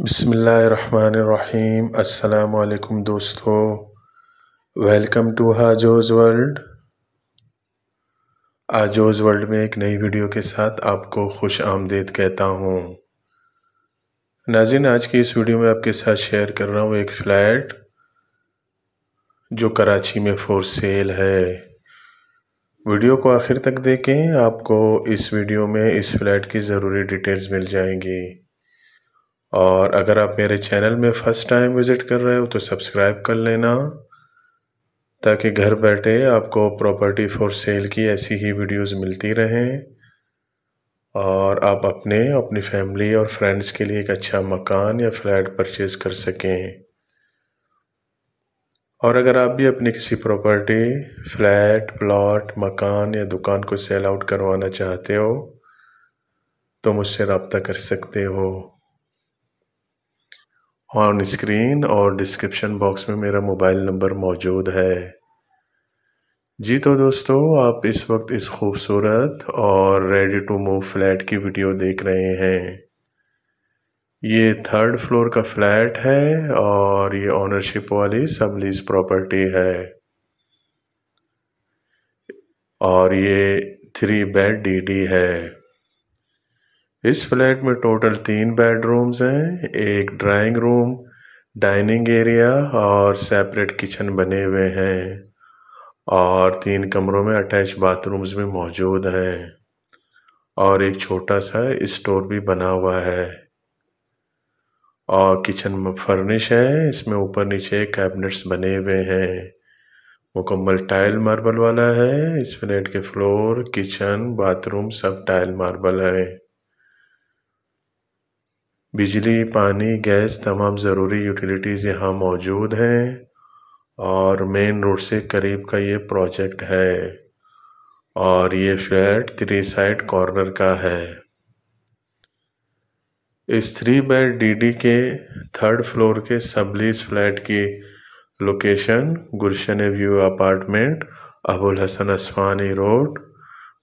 बसमीम् अल्लाम दोस्तों welcome to हाजोज़ वर्ल्ड आजोज़ वर्ल्ड में एक नई वीडियो के साथ आपको खुश आमदेद कहता हूँ नाजिन आज की इस वीडियो में आपके साथ शेयर कर रहा हूँ एक फ़्लैट जो कराची में फ़ोर सेल है वीडियो को आखिर तक देखें आपको इस वीडियो में इस फ्लैट की ज़रूरी डिटेल्स मिल जाएंगी और अगर आप मेरे चैनल में फ़र्स्ट टाइम विज़िट कर रहे हो तो सब्सक्राइब कर लेना ताकि घर बैठे आपको प्रॉपर्टी फॉर सेल की ऐसी ही वीडियोस मिलती रहें और आप अपने अपनी फैमिली और फ्रेंड्स के लिए एक अच्छा मकान या फ्लैट परचेज़ कर सकें और अगर आप भी अपनी किसी प्रॉपर्टी फ्लैट प्लॉट मकान या दुकान को सेल आउट करवाना चाहते हो तो मुझसे रबता कर सकते हो ऑन स्क्रीन और डिस्क्रिप्शन बॉक्स में मेरा मोबाइल नंबर मौजूद है जी तो दोस्तों आप इस वक्त इस खूबसूरत और रेडी टू मूव फ्लैट की वीडियो देख रहे हैं ये थर्ड फ्लोर का फ्लैट है और ये ऑनरशिप वाली सब लीज प्रॉपर्टी है और ये थ्री बेड डीडी है इस फ्लैट में टोटल तीन बेडरूम्स हैं एक ड्राइंग रूम डाइनिंग एरिया और सेपरेट किचन बने हुए हैं और तीन कमरों में अटैच बाथरूम्स भी मौजूद हैं और एक छोटा सा स्टोर भी बना हुआ है और किचन फर्निश है इसमें ऊपर नीचे कैबिनेट्स बने हुए हैं मुकम्मल टाइल मार्बल वाला है इस फ्लैट के फ्लोर किचन बाथरूम सब टाइल मार्बल है बिजली पानी गैस तमाम ज़रूरी यूटिलिटीज़ यहाँ मौजूद हैं और मेन रोड से करीब का ये प्रोजेक्ट है और ये फ्लैट थ्री साइड कॉर्नर का है इस थ्री बेड डीडी के थर्ड फ्लोर के सबलीस फ्लैट की location Gulshan view apartment Abul Hasan Asmani road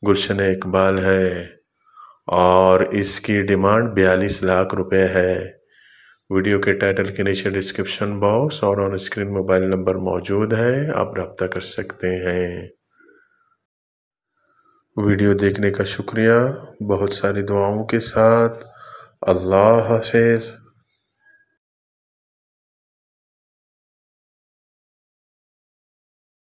Gulshan Iqbal है और इसकी डिमांड बयालीस लाख रुपए है वीडियो के टाइटल के नीचे डिस्क्रिप्शन बॉक्स और ऑन स्क्रीन मोबाइल नंबर मौजूद है आप रब्ता कर सकते हैं वीडियो देखने का शुक्रिया बहुत सारी दुआओं के साथ अल्लाह हाफिज़